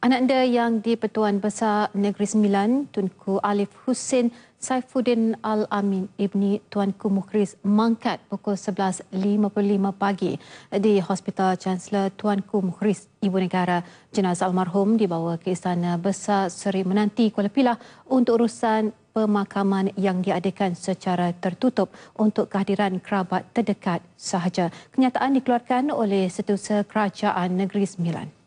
Ananda yang di Pertuan Besar Negeri Sembilan, Tunku Alif Hussein Saifuddin Al-Amin Ibni Tuanku Mukhris mangkat pukul 11.55 pagi di Hospital Chancellor Tuanku Mukhris Ibu Negara. Jenazah almarhum dibawa ke Istana Besar Seri Menanti Kuala Pilah untuk urusan pemakaman yang diadakan secara tertutup untuk kehadiran kerabat terdekat sahaja. Kenyataan dikeluarkan oleh Setiausaha Kerajaan Negeri Sembilan.